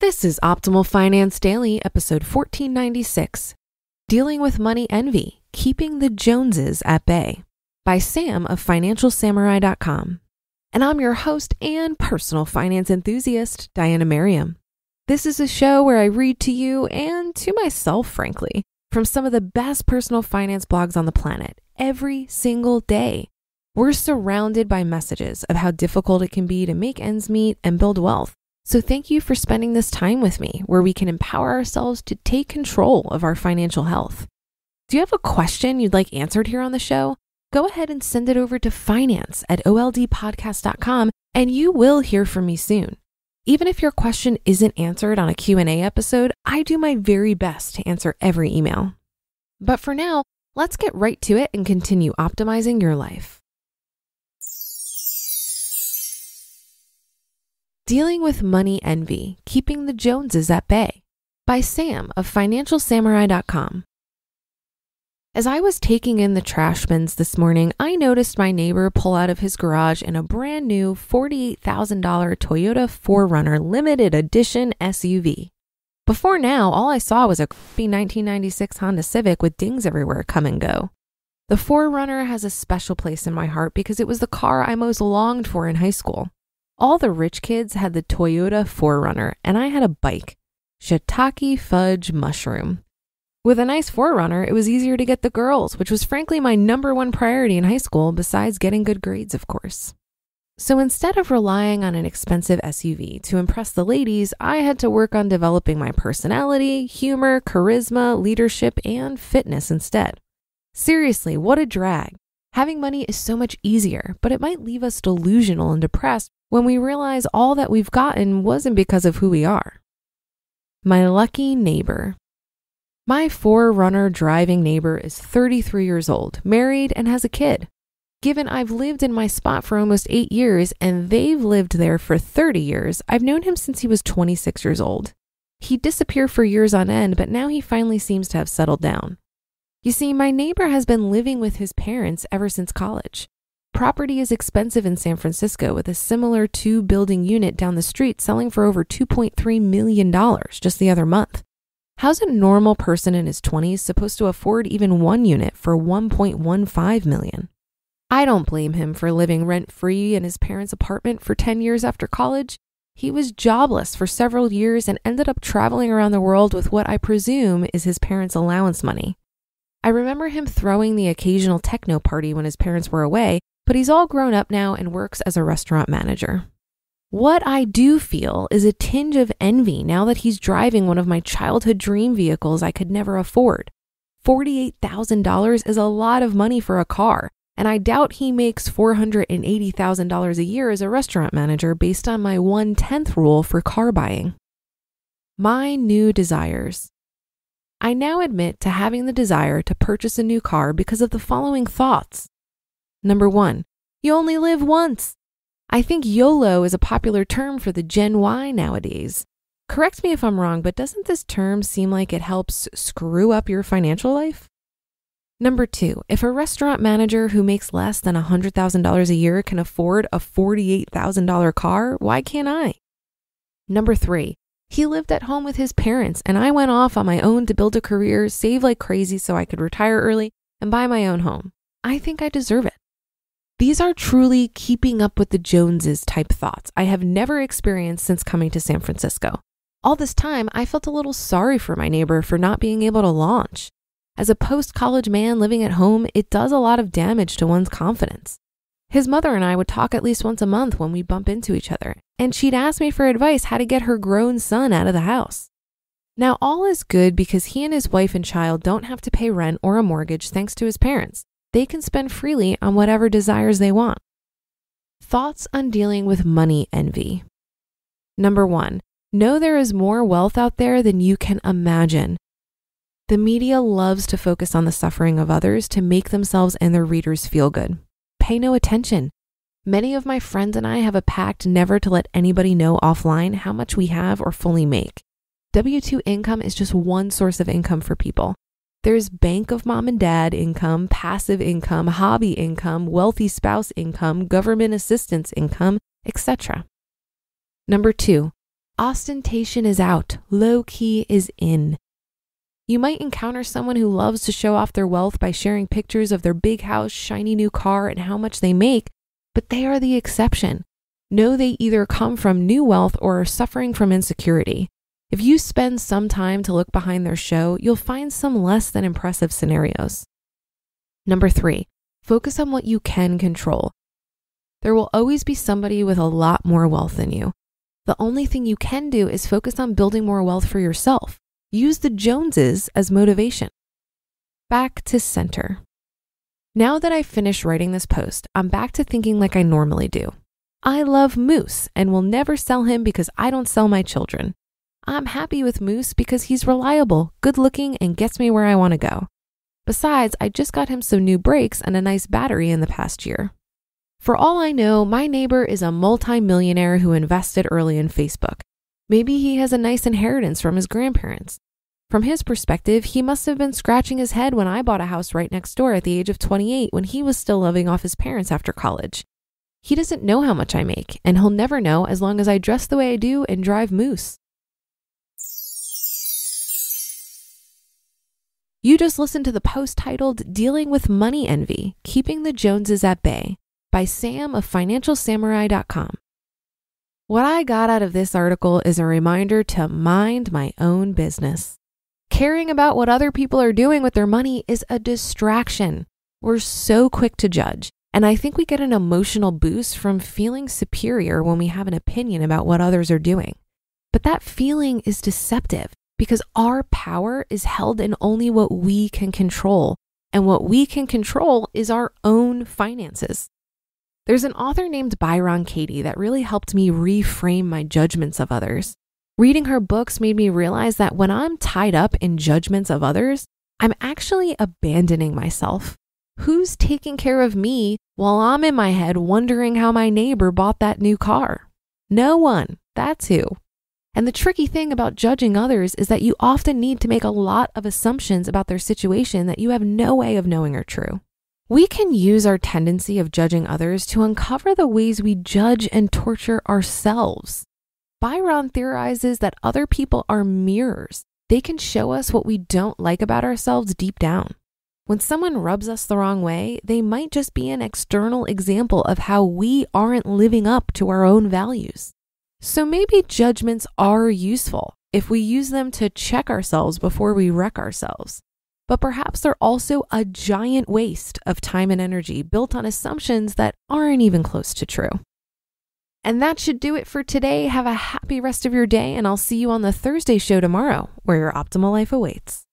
This is Optimal Finance Daily, episode 1496 Dealing with Money Envy Keeping the Joneses at Bay by Sam of FinancialSamurai.com. And I'm your host and personal finance enthusiast, Diana Merriam. This is a show where I read to you and to myself, frankly, from some of the best personal finance blogs on the planet every single day. We're surrounded by messages of how difficult it can be to make ends meet and build wealth. So, thank you for spending this time with me where we can empower ourselves to take control of our financial health. Do you have a question you'd like answered here on the show? Go ahead and send it over to finance at oldpodcast.com and you will hear from me soon. Even if your question isn't answered on a Q&A episode, I do my very best to answer every email. But for now, let's get right to it and continue optimizing your life. Dealing with Money Envy Keeping the Joneses at Bay by Sam of FinancialSamurai.com. As I was taking in the trash bins this morning, I noticed my neighbor pull out of his garage in a brand new $48,000 Toyota 4Runner limited edition SUV. Before now, all I saw was a crappy 1996 Honda Civic with dings everywhere come and go. The 4Runner has a special place in my heart because it was the car I most longed for in high school. All the rich kids had the Toyota 4Runner, and I had a bike, shiitake fudge mushroom. With a nice forerunner, it was easier to get the girls, which was frankly my number one priority in high school, besides getting good grades, of course. So instead of relying on an expensive SUV to impress the ladies, I had to work on developing my personality, humor, charisma, leadership, and fitness instead. Seriously, what a drag. Having money is so much easier, but it might leave us delusional and depressed when we realize all that we've gotten wasn't because of who we are. My lucky neighbor. My forerunner driving neighbor is 33 years old, married, and has a kid. Given I've lived in my spot for almost eight years and they've lived there for 30 years, I've known him since he was 26 years old. He disappeared for years on end, but now he finally seems to have settled down. You see, my neighbor has been living with his parents ever since college. Property is expensive in San Francisco, with a similar two building unit down the street selling for over $2.3 million just the other month. How's a normal person in his 20s supposed to afford even one unit for 1.15 million? I don't blame him for living rent free in his parents' apartment for 10 years after college. He was jobless for several years and ended up traveling around the world with what I presume is his parents' allowance money. I remember him throwing the occasional techno party when his parents were away but he's all grown up now and works as a restaurant manager. What I do feel is a tinge of envy now that he's driving one of my childhood dream vehicles I could never afford. $48,000 is a lot of money for a car, and I doubt he makes $480,000 a year as a restaurant manager based on my one tenth rule for car buying. My new desires. I now admit to having the desire to purchase a new car because of the following thoughts. Number one, you only live once. I think YOLO is a popular term for the Gen Y nowadays. Correct me if I'm wrong, but doesn't this term seem like it helps screw up your financial life? Number two, if a restaurant manager who makes less than $100,000 a year can afford a $48,000 car, why can't I? Number three, he lived at home with his parents, and I went off on my own to build a career, save like crazy so I could retire early, and buy my own home. I think I deserve it. These are truly keeping up with the Joneses type thoughts I have never experienced since coming to San Francisco. All this time, I felt a little sorry for my neighbor for not being able to launch. As a post college man living at home, it does a lot of damage to one's confidence. His mother and I would talk at least once a month when we bump into each other, and she'd ask me for advice how to get her grown son out of the house. Now, all is good because he and his wife and child don't have to pay rent or a mortgage thanks to his parents they can spend freely on whatever desires they want. Thoughts on dealing with money envy. Number one, know there is more wealth out there than you can imagine. The media loves to focus on the suffering of others to make themselves and their readers feel good. Pay no attention. Many of my friends and I have a pact never to let anybody know offline how much we have or fully make. W 2 income is just one source of income for people. There's bank of mom and dad income, passive income, hobby income, wealthy spouse income, government assistance income, etc. Number two, ostentation is out, low key is in. You might encounter someone who loves to show off their wealth by sharing pictures of their big house, shiny new car, and how much they make, but they are the exception. Know they either come from new wealth or are suffering from insecurity. If you spend some time to look behind their show, you'll find some less than impressive scenarios. Number three, focus on what you can control. There will always be somebody with a lot more wealth than you. The only thing you can do is focus on building more wealth for yourself. Use the Joneses as motivation. Back to center. Now that I've finished writing this post, I'm back to thinking like I normally do. I love Moose and will never sell him because I don't sell my children. I'm happy with Moose because he's reliable, good looking, and gets me where I want to go. Besides, I just got him some new brakes and a nice battery in the past year. For all I know, my neighbor is a multimillionaire who invested early in Facebook. Maybe he has a nice inheritance from his grandparents. From his perspective, he must have been scratching his head when I bought a house right next door at the age of 28 when he was still living off his parents after college. He doesn't know how much I make, and he'll never know as long as I dress the way I do and drive moose. You just listened to the post titled Dealing with Money Envy Keeping the Joneses at Bay by Sam of FinancialSamurai.com. What I got out of this article is a reminder to mind my own business. Caring about what other people are doing with their money is a distraction. We're so quick to judge, and I think we get an emotional boost from feeling superior when we have an opinion about what others are doing. But that feeling is deceptive because our power is held in only what we can control. And what we can control is our own finances. There's an author named Byron Katie that really helped me reframe my judgments of others. Reading her books made me realize that when I'm tied up in judgments of others, I'm actually abandoning myself. Who's taking care of me while I'm in my head wondering how my neighbor bought that new car? No one. That's who. And the tricky thing about judging others is that you often need to make a lot of assumptions about their situation that you have no way of knowing are true. We can use our tendency of judging others to uncover the ways we judge and torture ourselves. Byron theorizes that other people are mirrors. They can show us what we don't like about ourselves deep down. When someone rubs us the wrong way, they might just be an external example of how we aren't living up to our own values. So maybe judgments are useful if we use them to check ourselves before we wreck ourselves. But perhaps they're also a giant waste of time and energy built on assumptions that aren't even close to true. And that should do it for today. Have a happy rest of your day, and I'll see you on the Thursday show tomorrow, where your optimal life awaits.